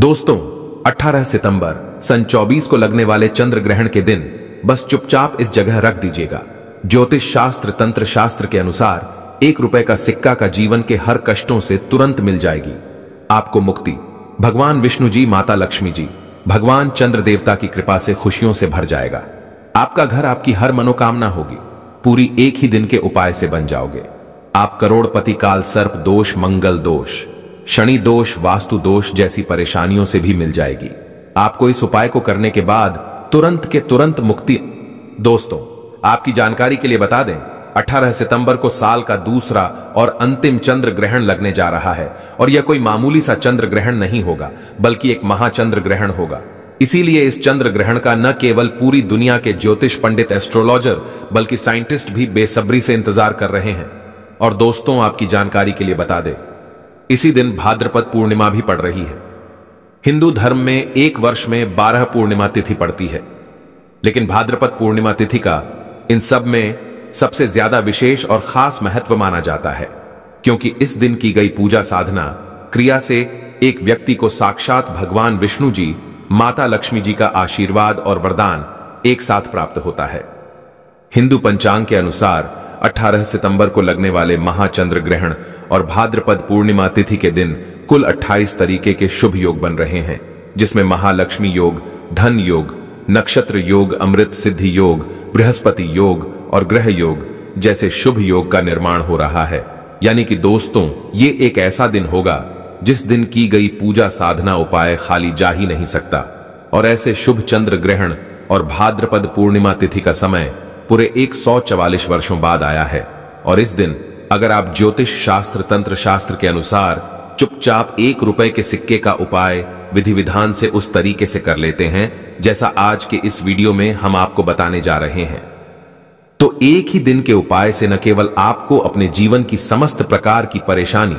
दोस्तों 18 सितंबर सन 24 को लगने वाले चंद्र ग्रहण के दिन बस चुपचाप इस जगह रख दीजिएगा ज्योतिष शास्त्र तंत्र शास्त्र के अनुसार एक रुपए का सिक्का का जीवन के हर कष्टों से तुरंत मिल जाएगी आपको मुक्ति भगवान विष्णु जी माता लक्ष्मी जी भगवान चंद्र देवता की कृपा से खुशियों से भर जाएगा आपका घर आपकी हर मनोकामना होगी पूरी एक ही दिन के उपाय से बन जाओगे आप करोड़पति काल सर्प दोष मंगल दोष शनि दोष वास्तु दोष जैसी परेशानियों से भी मिल जाएगी आपको इस उपाय को करने के बाद तुरंत के तुरंत मुक्ति दोस्तों आपकी जानकारी के लिए बता दें 18 सितंबर को साल का दूसरा और अंतिम चंद्र ग्रहण लगने जा रहा है और यह कोई मामूली सा चंद्र ग्रहण नहीं होगा बल्कि एक महाचंद्र ग्रहण होगा इसीलिए इस चंद्र ग्रहण का न केवल पूरी दुनिया के ज्योतिष पंडित एस्ट्रोलॉजर बल्कि साइंटिस्ट भी बेसब्री से इंतजार कर रहे हैं और दोस्तों आपकी जानकारी के लिए बता दें इसी दिन भाद्रपद पूर्णिमा भी पड़ रही है हिंदू धर्म में एक वर्ष में बारह पूर्णिमा तिथि पड़ती है लेकिन भाद्रपद पूर्णिमा तिथि का इन सब में सबसे ज्यादा विशेष और खास महत्व माना जाता है क्योंकि इस दिन की गई पूजा साधना क्रिया से एक व्यक्ति को साक्षात भगवान विष्णु जी माता लक्ष्मी जी का आशीर्वाद और वरदान एक साथ प्राप्त होता है हिंदू पंचांग के अनुसार 18 सितंबर को लगने वाले महाचंद्र ग्रहण और भाद्रपद पूर्णिमा तिथि के दिन कुल 28 तरीके के शुभ योग बन रहे हैं जिसमें महालक्ष्मी योग धन योग नक्षत्र योग अमृत सिद्धि योग बृहस्पति योग और ग्रह योग जैसे शुभ योग का निर्माण हो रहा है यानी कि दोस्तों ये एक ऐसा दिन होगा जिस दिन की गई पूजा साधना उपाय खाली जा ही नहीं सकता और ऐसे शुभ चंद्र ग्रहण और भाद्रपद पूर्णिमा तिथि का समय पूरे एक वर्षों बाद आया है और इस दिन अगर आप ज्योतिष शास्त्र तंत्र शास्त्र के अनुसार चुपचाप एक रुपए के सिक्के का उपाय विधि विधान से उस तरीके से कर लेते हैं जैसा आज के इस वीडियो में हम आपको बताने जा रहे हैं तो एक ही दिन के उपाय से न केवल आपको अपने जीवन की समस्त प्रकार की परेशानी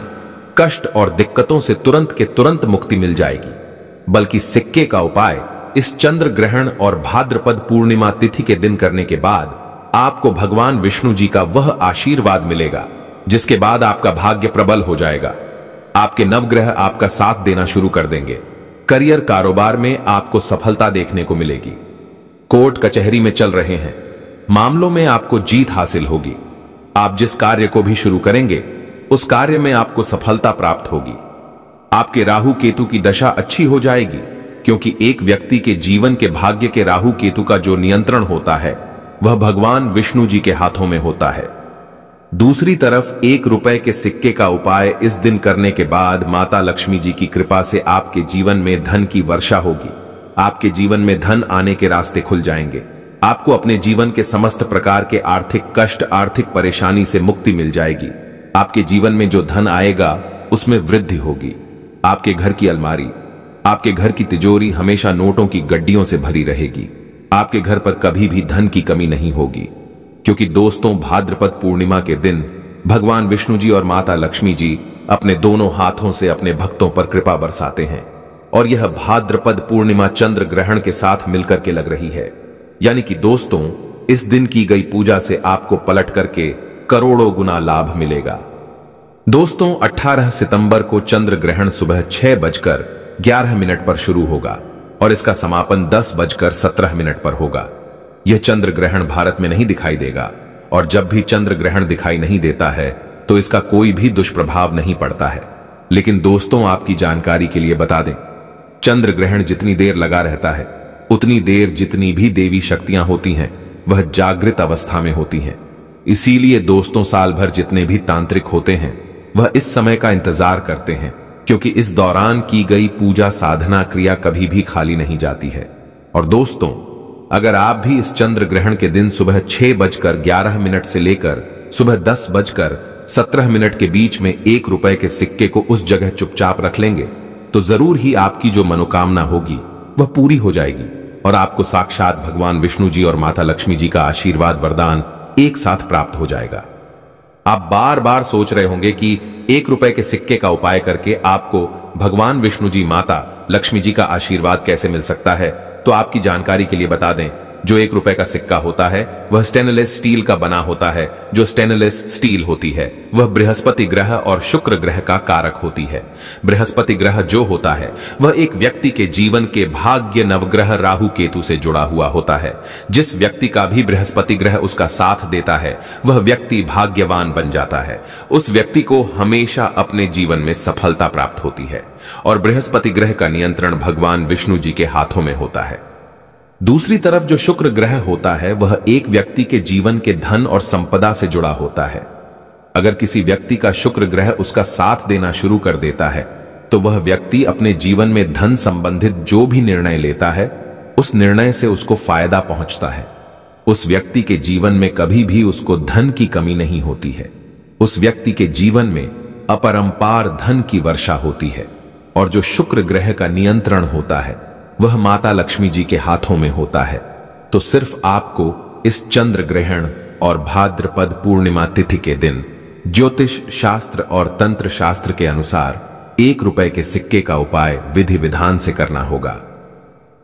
कष्ट और दिक्कतों से तुरंत के तुरंत मुक्ति मिल जाएगी बल्कि सिक्के का उपाय इस चंद्र ग्रहण और भाद्रपद पूर्णिमा तिथि के दिन करने के बाद आपको भगवान विष्णु जी का वह आशीर्वाद मिलेगा जिसके बाद आपका भाग्य प्रबल हो जाएगा आपके नवग्रह आपका साथ देना शुरू कर देंगे करियर कारोबार में आपको सफलता देखने को मिलेगी कोर्ट कचहरी में चल रहे हैं मामलों में आपको जीत हासिल होगी आप जिस कार्य को भी शुरू करेंगे उस कार्य में आपको सफलता प्राप्त होगी आपके राहु केतु की दशा अच्छी हो जाएगी क्योंकि एक व्यक्ति के जीवन के भाग्य के राहु केतु का जो नियंत्रण होता है वह भगवान विष्णु जी के हाथों में होता है दूसरी तरफ एक रुपए के सिक्के का उपाय इस दिन करने के बाद माता लक्ष्मी जी की कृपा से आपके जीवन में धन की वर्षा होगी आपके जीवन में धन आने के रास्ते खुल जाएंगे आपको अपने जीवन के समस्त प्रकार के आर्थिक कष्ट आर्थिक परेशानी से मुक्ति मिल जाएगी आपके जीवन में जो धन आएगा उसमें वृद्धि होगी आपके घर की अलमारी आपके घर की तिजोरी हमेशा नोटों की गड्डियों से भरी रहेगी आपके घर पर कभी भी धन की कमी नहीं होगी क्योंकि दोस्तों भाद्रपद पूर्णिमा के दिन भगवान विष्णु जी और माता लक्ष्मी जी अपने दोनों हाथों से अपने भक्तों पर कृपा बरसाते हैं और यह भाद्रपद पूर्णिमा चंद्र ग्रहण के साथ मिलकर के लग रही है यानी कि दोस्तों इस दिन की गई पूजा से आपको पलट करके करोड़ों गुना लाभ मिलेगा दोस्तों 18 सितंबर को चंद्र ग्रहण सुबह छह बजकर ग्यारह मिनट पर शुरू होगा और इसका समापन दस बजकर सत्रह मिनट पर होगा यह चंद्र ग्रहण भारत में नहीं दिखाई देगा और जब भी चंद्र ग्रहण दिखाई नहीं देता है तो इसका कोई भी दुष्प्रभाव नहीं पड़ता है लेकिन दोस्तों आपकी जानकारी के लिए बता दें चंद्र ग्रहण जितनी देर लगा रहता है उतनी देर जितनी भी देवी शक्तियां होती हैं वह जागृत अवस्था में होती हैं इसीलिए दोस्तों साल भर जितने भी तांत्रिक होते हैं वह इस समय का इंतजार करते हैं क्योंकि इस दौरान की गई पूजा साधना क्रिया कभी भी खाली नहीं जाती है और दोस्तों अगर आप भी इस चंद्र ग्रहण के दिन सुबह छह बजकर ग्यारह मिनट से लेकर सुबह दस बजकर सत्रह मिनट के बीच में एक रुपए के सिक्के को उस जगह चुपचाप रख लेंगे तो जरूर ही आपकी जो मनोकामना होगी वह पूरी हो जाएगी और आपको साक्षात भगवान विष्णु जी और माता लक्ष्मी जी का आशीर्वाद वरदान एक साथ प्राप्त हो जाएगा आप बार बार सोच रहे होंगे कि एक रुपए के सिक्के का उपाय करके आपको भगवान विष्णु जी माता लक्ष्मी जी का आशीर्वाद कैसे मिल सकता है तो आपकी जानकारी के लिए बता दें जो एक रुपए का सिक्का होता है वह स्टेनलेस स्टील का बना होता है जो स्टेनलेस स्टील होती है वह बृहस्पति ग्रह और शुक्र ग्रह का कारक होती है बृहस्पति ग्रह जो होता है वह एक व्यक्ति के जीवन के भाग्य नवग्रह राहु केतु से जुड़ा हुआ होता है जिस व्यक्ति का भी बृहस्पति ग्रह उसका साथ देता है वह व्यक्ति भाग्यवान बन जाता है उस व्यक्ति को हमेशा अपने जीवन में सफलता प्राप्त होती है और बृहस्पति ग्रह का नियंत्रण भगवान विष्णु जी के हाथों में होता है दूसरी तरफ जो शुक्र ग्रह होता है वह एक व्यक्ति के जीवन के धन और संपदा से जुड़ा होता है अगर किसी व्यक्ति का शुक्र ग्रह उसका साथ देना शुरू कर देता है तो वह व्यक्ति अपने जीवन में धन संबंधित जो भी निर्णय लेता है उस निर्णय से उसको फायदा पहुंचता है उस व्यक्ति के जीवन में कभी भी उसको धन की कमी नहीं होती है उस व्यक्ति के जीवन में अपरंपार धन की वर्षा होती है और जो शुक्र ग्रह का नियंत्रण होता है वह माता लक्ष्मी जी के हाथों में होता है तो सिर्फ आपको इस चंद्र ग्रहण और भाद्रपद पूर्णिमा तिथि के दिन ज्योतिष शास्त्र और तंत्र शास्त्र के अनुसार एक रुपए के सिक्के का उपाय विधि विधान से करना होगा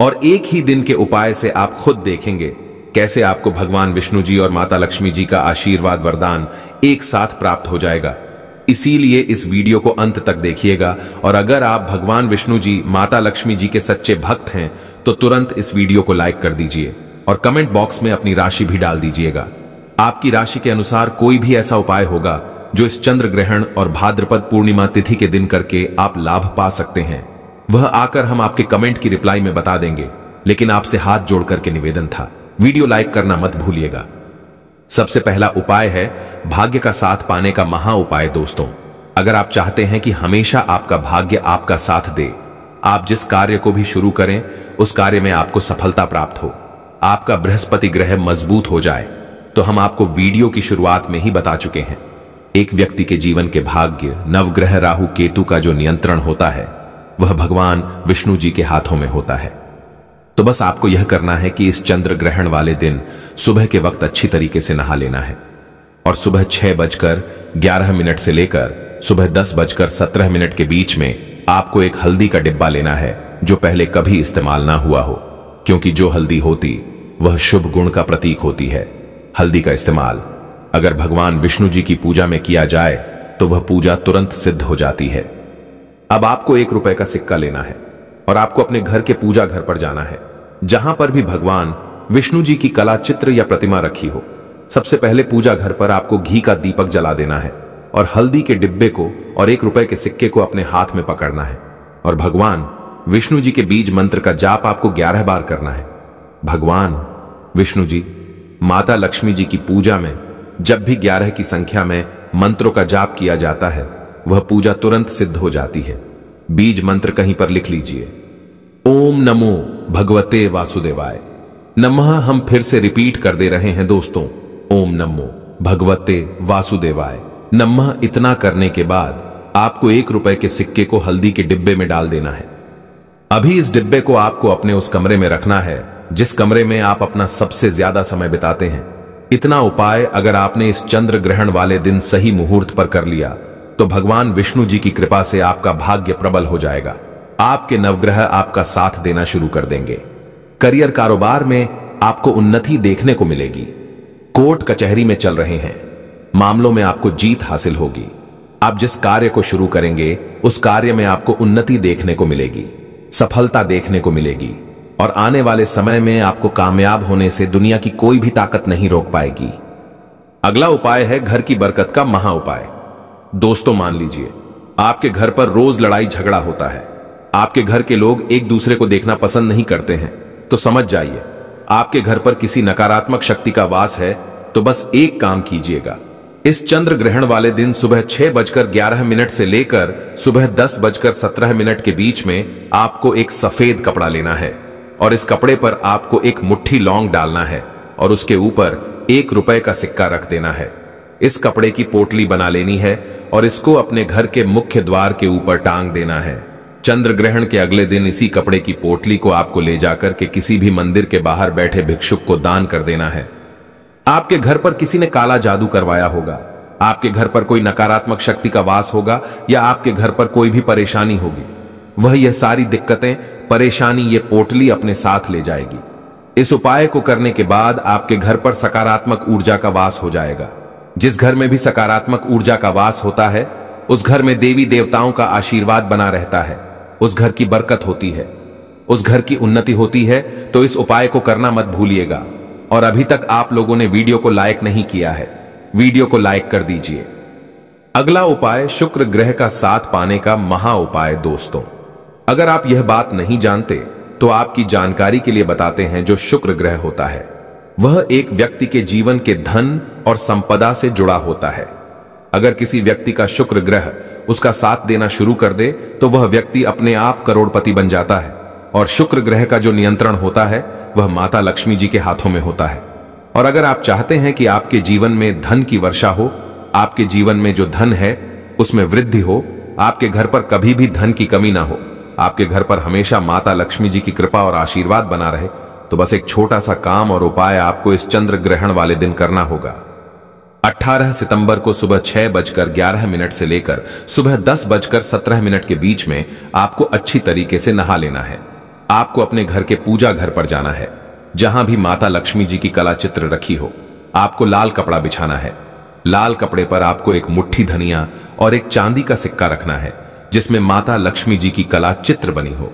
और एक ही दिन के उपाय से आप खुद देखेंगे कैसे आपको भगवान विष्णु जी और माता लक्ष्मी जी का आशीर्वाद वरदान एक साथ प्राप्त हो जाएगा इसीलिए इस वीडियो को अंत तक देखिएगा और अगर आप भगवान विष्णु जी माता लक्ष्मी जी के सच्चे भक्त हैं तो तुरंत इस वीडियो को लाइक कर दीजिए और कमेंट बॉक्स में अपनी राशि भी डाल दीजिएगा आपकी राशि के अनुसार कोई भी ऐसा उपाय होगा जो इस चंद्र ग्रहण और भाद्रपद पूर्णिमा तिथि के दिन करके आप लाभ पा सकते हैं वह आकर हम आपके कमेंट की रिप्लाई में बता देंगे लेकिन आपसे हाथ जोड़कर के निवेदन था वीडियो लाइक करना मत भूलिएगा सबसे पहला उपाय है भाग्य का साथ पाने का महा उपाय दोस्तों अगर आप चाहते हैं कि हमेशा आपका भाग्य आपका साथ दे आप जिस कार्य को भी शुरू करें उस कार्य में आपको सफलता प्राप्त हो आपका बृहस्पति ग्रह मजबूत हो जाए तो हम आपको वीडियो की शुरुआत में ही बता चुके हैं एक व्यक्ति के जीवन के भाग्य नवग्रह राहु केतु का जो नियंत्रण होता है वह भगवान विष्णु जी के हाथों में होता है तो बस आपको यह करना है कि इस चंद्र ग्रहण वाले दिन सुबह के वक्त अच्छी तरीके से नहा लेना है और सुबह छह बजकर ग्यारह मिनट से लेकर सुबह दस बजकर सत्रह मिनट के बीच में आपको एक हल्दी का डिब्बा लेना है जो पहले कभी इस्तेमाल ना हुआ हो क्योंकि जो हल्दी होती वह शुभ गुण का प्रतीक होती है हल्दी का इस्तेमाल अगर भगवान विष्णु जी की पूजा में किया जाए तो वह पूजा तुरंत सिद्ध हो जाती है अब आपको एक रुपए का सिक्का लेना है और आपको अपने घर के पूजा घर पर जाना है जहां पर भी भगवान विष्णु जी की कला चित्र या प्रतिमा रखी हो सबसे पहले पूजा घर पर आपको घी का दीपक जला देना है और हल्दी के डिब्बे को और एक रुपए के सिक्के को अपने हाथ में पकड़ना है और भगवान विष्णु जी के बीज मंत्र का जाप आपको ग्यारह बार करना है भगवान विष्णु जी माता लक्ष्मी जी की पूजा में जब भी ग्यारह की संख्या में मंत्रों का जाप किया जाता है वह पूजा तुरंत सिद्ध हो जाती है बीज मंत्र कहीं पर लिख लीजिए ओम नमो भगवते वासुदेवाय नमः हम फिर से रिपीट कर दे रहे हैं दोस्तों ओम नमो भगवते वासुदेवाय नमः इतना करने के बाद आपको एक रुपए के सिक्के को हल्दी के डिब्बे में डाल देना है अभी इस डिब्बे को आपको अपने उस कमरे में रखना है जिस कमरे में आप अपना सबसे ज्यादा समय बिताते हैं इतना उपाय अगर आपने इस चंद्र ग्रहण वाले दिन सही मुहूर्त पर कर लिया तो भगवान विष्णु जी की कृपा से आपका भाग्य प्रबल हो जाएगा आपके नवग्रह आपका साथ देना शुरू कर देंगे करियर कारोबार में आपको उन्नति देखने को मिलेगी कोर्ट कचहरी में चल रहे हैं मामलों में आपको जीत हासिल होगी आप जिस कार्य को शुरू करेंगे उस कार्य में आपको उन्नति देखने को मिलेगी सफलता देखने को मिलेगी और आने वाले समय में आपको कामयाब होने से दुनिया की कोई भी ताकत नहीं रोक पाएगी अगला उपाय है घर की बरकत का महा उपाय दोस्तों मान लीजिए आपके घर पर रोज लड़ाई झगड़ा होता है आपके घर के लोग एक दूसरे को देखना पसंद नहीं करते हैं तो समझ जाइए आपके घर पर किसी नकारात्मक शक्ति का वास है तो बस एक काम कीजिएगा इस चंद्र ग्रहण वाले दिन सुबह छह बजकर ग्यारह मिनट से लेकर सुबह दस बजकर सत्रह मिनट के बीच में आपको एक सफेद कपड़ा लेना है और इस कपड़े पर आपको एक मुट्ठी लौंग डालना है और उसके ऊपर एक रुपए का सिक्का रख देना है इस कपड़े की पोटली बना लेनी है और इसको अपने घर के मुख्य द्वार के ऊपर टांग देना है चंद्र ग्रहण के अगले दिन इसी कपड़े की पोटली को आपको ले जाकर के किसी भी मंदिर के बाहर बैठे भिक्षुक को दान कर देना है आपके घर पर किसी ने काला जादू करवाया होगा आपके घर पर कोई नकारात्मक शक्ति का वास होगा या आपके घर पर कोई भी परेशानी होगी वह यह सारी दिक्कतें परेशानी ये पोटली अपने साथ ले जाएगी इस उपाय को करने के बाद आपके घर पर सकारात्मक ऊर्जा का वास हो जाएगा जिस घर में भी सकारात्मक ऊर्जा का वास होता है उस घर में देवी देवताओं का आशीर्वाद बना रहता है उस घर की बरकत होती है उस घर की उन्नति होती है तो इस उपाय को करना मत भूलिएगा और अभी तक आप लोगों ने वीडियो को लाइक नहीं किया है वीडियो को लाइक कर दीजिए अगला उपाय शुक्र ग्रह का साथ पाने का महा उपाय दोस्तों अगर आप यह बात नहीं जानते तो आपकी जानकारी के लिए बताते हैं जो शुक्र ग्रह होता है वह एक व्यक्ति के जीवन के धन और संपदा से जुड़ा होता है अगर किसी व्यक्ति का शुक्र ग्रह उसका साथ देना शुरू कर दे तो वह व्यक्ति अपने आप करोड़पति बन जाता है और शुक्र ग्रह का जो नियंत्रण होता है वह माता लक्ष्मी जी के हाथों में होता है और अगर आप चाहते हैं कि आपके जीवन में धन की वर्षा हो आपके जीवन में जो धन है उसमें वृद्धि हो आपके घर पर कभी भी धन की कमी ना हो आपके घर पर हमेशा माता लक्ष्मी जी की कृपा और आशीर्वाद बना रहे तो बस एक छोटा सा काम और उपाय आपको इस चंद्र ग्रहण वाले दिन करना होगा 18 सितंबर को सुबह छह बजकर ग्यारह मिनट से लेकर सुबह दस बजकर सत्रह मिनट के बीच में आपको अच्छी तरीके से नहा लेना है आपको अपने घर के पूजा घर पर जाना है जहां भी माता लक्ष्मी जी की कला चित्र रखी हो आपको लाल कपड़ा बिछाना है लाल कपड़े पर आपको एक मुट्ठी धनिया और एक चांदी का सिक्का रखना है जिसमें माता लक्ष्मी जी की कला चित्र बनी हो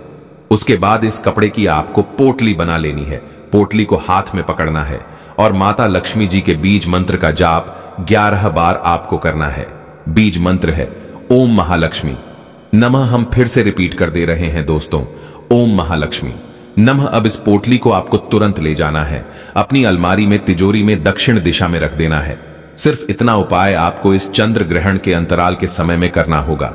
उसके बाद इस कपड़े की आपको पोटली बना लेनी है पोटली को हाथ में पकड़ना है और माता लक्ष्मी जी के बीज मंत्र का जाप ग्यारह बार आपको करना है बीज मंत्र है ओम महालक्ष्मी नमः हम फिर से रिपीट कर दे रहे हैं दोस्तों ओम महालक्ष्मी नमः अब इस पोटली को आपको तुरंत ले जाना है अपनी अलमारी में तिजोरी में दक्षिण दिशा में रख देना है सिर्फ इतना उपाय आपको इस चंद्र ग्रहण के अंतराल के समय में करना होगा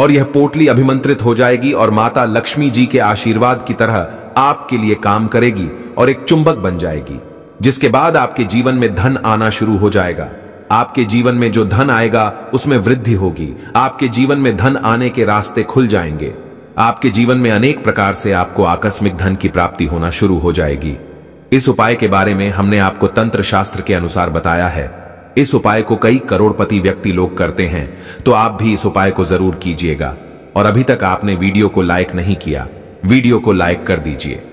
और यह पोटली अभिमंत्रित हो जाएगी और माता लक्ष्मी जी के आशीर्वाद की तरह आपके लिए काम करेगी और एक चुंबक बन जाएगी जिसके बाद आपके जीवन में धन आना शुरू हो जाएगा आपके जीवन में जो धन आएगा उसमें वृद्धि होगी आपके जीवन में धन आने के रास्ते खुल जाएंगे आपके जीवन में अनेक प्रकार से आपको आकस्मिक धन की प्राप्ति होना शुरू हो जाएगी इस उपाय के बारे में हमने आपको तंत्र शास्त्र के अनुसार बताया है इस उपाय को कई करोड़पति व्यक्ति लोग करते हैं तो आप भी इस उपाय को जरूर कीजिएगा और अभी तक आपने वीडियो को लाइक नहीं किया वीडियो को लाइक कर दीजिए